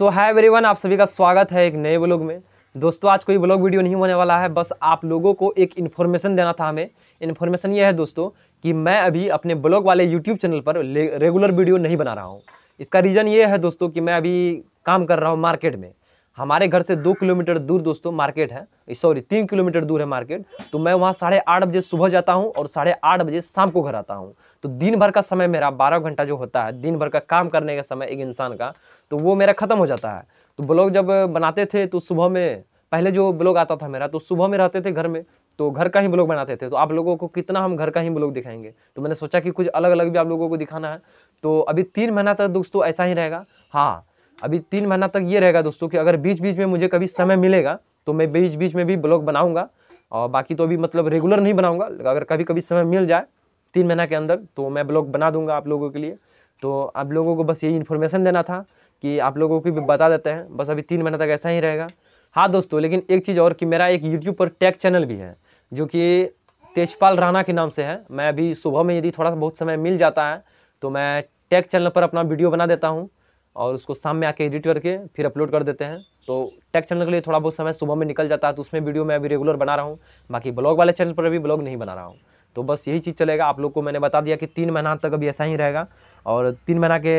सो hi everyone आप सभी का स्वागत है एक नए ब्लॉग में दोस्तों आज कोई ब्लॉग वीडियो नहीं होने वाला है बस आप लोगों को एक इन्फॉर्मेशन देना था हमें इन्फॉर्मेशन ये है दोस्तों कि मैं अभी अपने ब्लॉग वाले यूट्यूब चैनल पर रेगुलर वीडियो नहीं बना रहा हूँ इसका रीज़न ये है दोस्तों कि मैं अभी काम कर रहा हूँ मार्केट में हमारे घर से दो किलोमीटर दूर दोस्तों मार्केट है सॉरी तीन किलोमीटर दूर है मार्केट तो मैं वहाँ साढ़े आठ बजे सुबह जाता हूँ और साढ़े आठ बजे शाम को घर आता हूँ तो दिन भर का समय मेरा बारह घंटा जो होता है दिन भर का काम करने का समय एक इंसान का तो वो मेरा ख़त्म हो जाता है तो ब्लॉग जब बनाते थे तो सुबह में पहले जो ब्लॉग आता था मेरा तो सुबह में रहते थे घर में तो घर का ही ब्लॉग बनाते थे तो आप लोगों को कितना हम घर का ही ब्लॉग दिखाएंगे तो मैंने सोचा कि कुछ अलग अलग भी आप लोगों को दिखाना है तो अभी तीन महीना तक दोस्तों ऐसा ही रहेगा हाँ अभी तीन महीना तक ये रहेगा दोस्तों कि अगर बीच बीच में मुझे कभी समय मिलेगा तो मैं बीच बीच में भी ब्लॉग बनाऊँगा और बाकी तो अभी मतलब रेगुलर नहीं बनाऊँगा अगर कभी कभी समय मिल जाए तीन महीना के अंदर तो मैं ब्लॉग बना दूँगा आप लोगों के लिए तो आप लोगों को बस यही इन्फॉर्मेशन देना था कि आप लोगों को भी बता देते हैं बस अभी तीन महीना तक ऐसा ही रहेगा हाँ दोस्तों लेकिन एक चीज़ और कि मेरा एक यूट्यूब पर टैग चैनल भी है जो कि तेजपाल राणा के नाम से है मैं अभी सुबह में यदि थोड़ा सा बहुत समय मिल जाता है तो मैं टैग चैनल पर अपना वीडियो बना देता हूँ और उसको शाम में आके एडिट करके फिर अपलोड कर देते हैं तो टेक चैनल के लिए थोड़ा बहुत समय सुबह में निकल जाता है तो उसमें वीडियो मैं अभी रेगुलर बना रहा हूँ बाकी ब्लॉग वाले चैनल पर अभी ब्लॉग नहीं बना रहा हूँ तो बस यही चीज़ चलेगा आप लोग को मैंने बता दिया कि तीन महीना तक अभी ऐसा ही रहेगा और तीन महीना के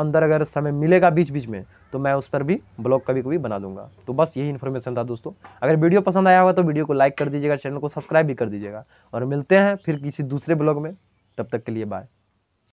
अंदर अगर समय मिलेगा बीच बीच में तो मैं उस पर भी ब्लॉग कभी कभी बना दूंगा तो बस यही इन्फॉर्मेशन था दोस्तों अगर वीडियो पसंद आया होगा तो वीडियो को लाइक कर दीजिएगा चैनल को सब्सक्राइब भी कर दीजिएगा और मिलते हैं फिर किसी दूसरे ब्लॉग में तब तक के लिए बाय